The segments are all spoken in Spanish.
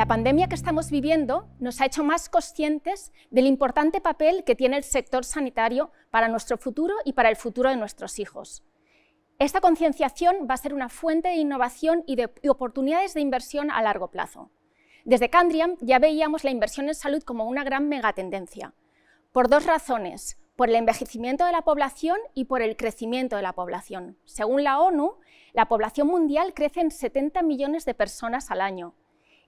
La pandemia que estamos viviendo nos ha hecho más conscientes del importante papel que tiene el sector sanitario para nuestro futuro y para el futuro de nuestros hijos. Esta concienciación va a ser una fuente de innovación y de oportunidades de inversión a largo plazo. Desde Candriam ya veíamos la inversión en salud como una gran megatendencia, por dos razones, por el envejecimiento de la población y por el crecimiento de la población. Según la ONU, la población mundial crece en 70 millones de personas al año,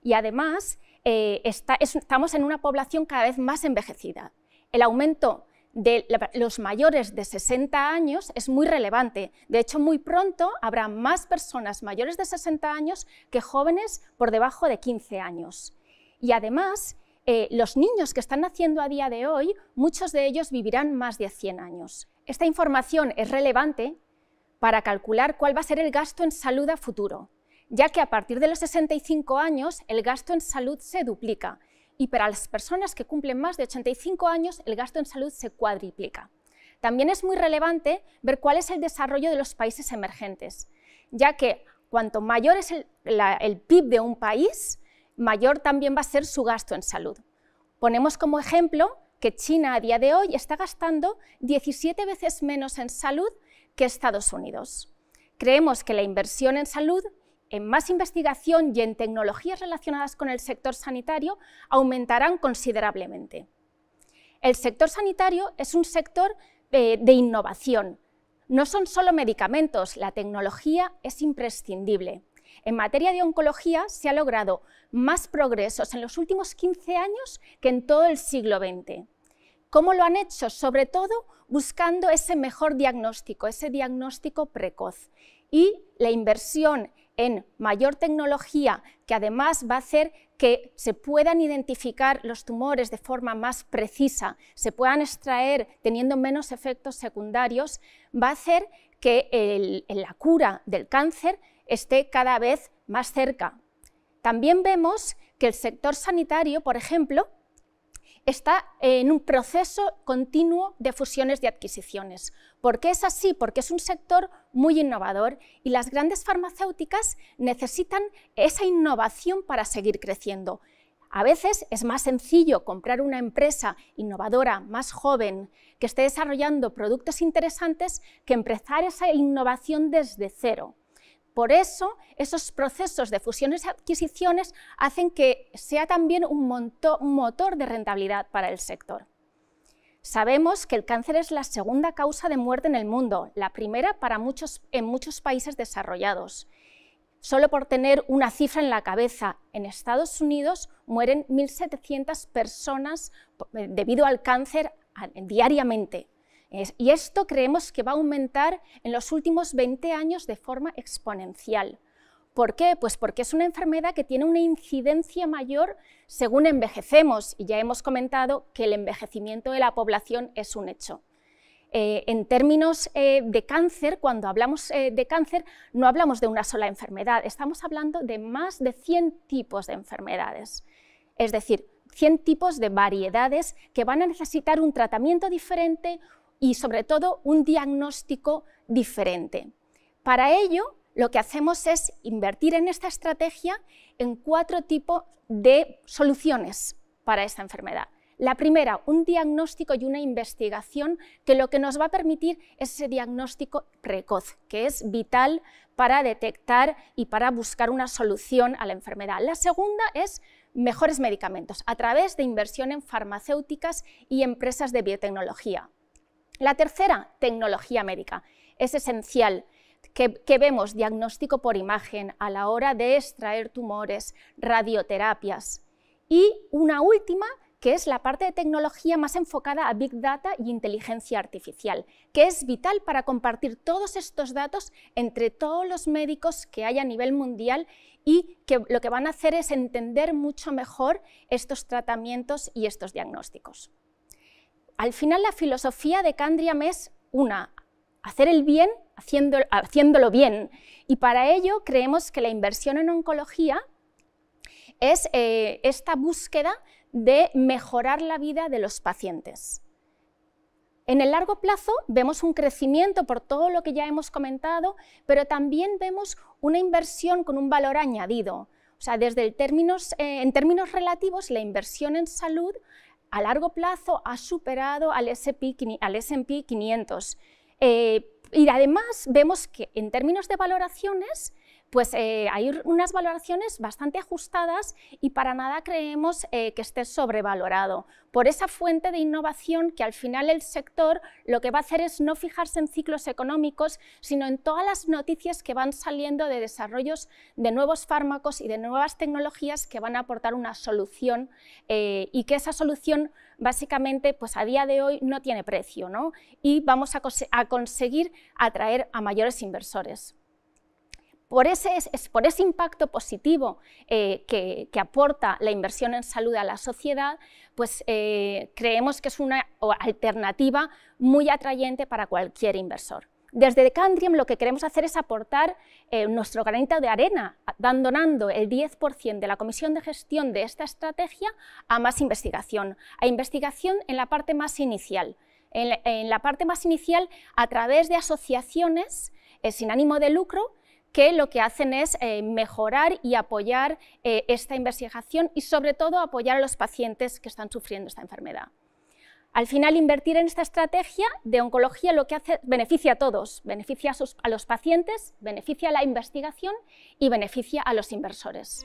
y además, eh, estamos en una población cada vez más envejecida. El aumento de los mayores de 60 años es muy relevante. De hecho, muy pronto habrá más personas mayores de 60 años que jóvenes por debajo de 15 años. Y además, eh, los niños que están naciendo a día de hoy, muchos de ellos vivirán más de 100 años. Esta información es relevante para calcular cuál va a ser el gasto en salud a futuro, ya que a partir de los 65 años el gasto en salud se duplica y para las personas que cumplen más de 85 años el gasto en salud se cuadriplica. También es muy relevante ver cuál es el desarrollo de los países emergentes, ya que cuanto mayor es el, PIB de un país, mayor también va a ser su gasto en salud. Ponemos como ejemplo que China a día de hoy está gastando 17 veces menos en salud que Estados Unidos. Creemos que la inversión en salud en más investigación y en tecnologías relacionadas con el sector sanitario aumentarán considerablemente. El sector sanitario es un sector eh, de innovación. No son solo medicamentos, la tecnología es imprescindible. En materia de oncología se ha logrado más progresos en los últimos 15 años que en todo el siglo XX. ¿Cómo lo han hecho? Sobre todo buscando ese mejor diagnóstico, ese diagnóstico precoz y la inversión en mayor tecnología que además va a hacer que se puedan identificar los tumores de forma más precisa, se puedan extraer teniendo menos efectos secundarios, va a hacer que la cura del cáncer esté cada vez más cerca. También vemos que el sector sanitario, por ejemplo, está en un proceso continuo de fusiones y adquisiciones. ¿Por qué es así? Porque es un sector muy innovador y las grandes farmacéuticas necesitan esa innovación para seguir creciendo. A veces es más sencillo comprar una empresa innovadora, más joven, que esté desarrollando productos interesantes, que empezar esa innovación desde cero. Por eso, esos procesos de fusiones y adquisiciones hacen que sea también un, motor de rentabilidad para el sector. Sabemos que el cáncer es la segunda causa de muerte en el mundo, la primera para en muchos países desarrollados. Solo por tener una cifra en la cabeza, en Estados Unidos mueren 1.700 personas eh, debido al cáncer diariamente y esto creemos que va a aumentar en los últimos 20 años de forma exponencial. ¿Por qué? Pues porque es una enfermedad que tiene una incidencia mayor según envejecemos y ya hemos comentado que el envejecimiento de la población es un hecho. Eh, en términos eh, de cáncer, cuando hablamos eh, de cáncer, no hablamos de una sola enfermedad, estamos hablando de más de 100 tipos de enfermedades. Es decir, 100 tipos de variedades que van a necesitar un tratamiento diferente, y sobre todo un diagnóstico diferente. Para ello, lo que hacemos es invertir en esta estrategia en cuatro tipos de soluciones para esta enfermedad. La primera, un diagnóstico y una investigación que lo que nos va a permitir es ese diagnóstico precoz, que es vital para detectar y para buscar una solución a la enfermedad. La segunda es mejores medicamentos a través de inversión en farmacéuticas y empresas de biotecnología. La tercera, tecnología médica. Es esencial que, vemos diagnóstico por imagen a la hora de extraer tumores, radioterapias. Y una última, que es la parte de tecnología más enfocada a Big Data y inteligencia artificial, que es vital para compartir todos estos datos entre todos los médicos que hay a nivel mundial y que lo que van a hacer es entender mucho mejor estos tratamientos y estos diagnósticos al final la filosofía de Candriam es una, hacer el bien haciéndolo, bien. Y para ello creemos que la inversión en oncología es eh, esta búsqueda de mejorar la vida de los pacientes. En el largo plazo vemos un crecimiento por todo lo que ya hemos comentado, pero también vemos una inversión con un valor añadido. O sea, desde eh, en términos relativos, la inversión en salud a largo plazo ha superado al SP500. Al 500. Eh, y además vemos que en términos de valoraciones pues eh, hay unas valoraciones bastante ajustadas y para nada creemos eh, que esté sobrevalorado. Por esa fuente de innovación que al final el sector lo que va a hacer es no fijarse en ciclos económicos, sino en todas las noticias que van saliendo de desarrollos de nuevos fármacos y de nuevas tecnologías que van a aportar una solución eh, y que esa solución básicamente pues a día de hoy no tiene precio ¿no? y vamos a conseguir atraer a mayores inversores por ese, impacto positivo eh, que, aporta la inversión en salud a la sociedad, pues eh, creemos que es una alternativa muy atrayente para cualquier inversor. Desde Candrium lo que queremos hacer es aportar eh, nuestro granito de arena, donando el 10% de la comisión de gestión de esta estrategia a más investigación, a investigación en la parte más inicial. En la, parte más inicial, a través de asociaciones sin ánimo de lucro, que lo que hacen es eh, mejorar y apoyar eh, esta investigación y sobre todo apoyar a los pacientes que están sufriendo esta enfermedad. Al final, invertir en esta estrategia de oncología lo que hace beneficia a todos, beneficia a los pacientes, beneficia a la investigación y beneficia a los inversores.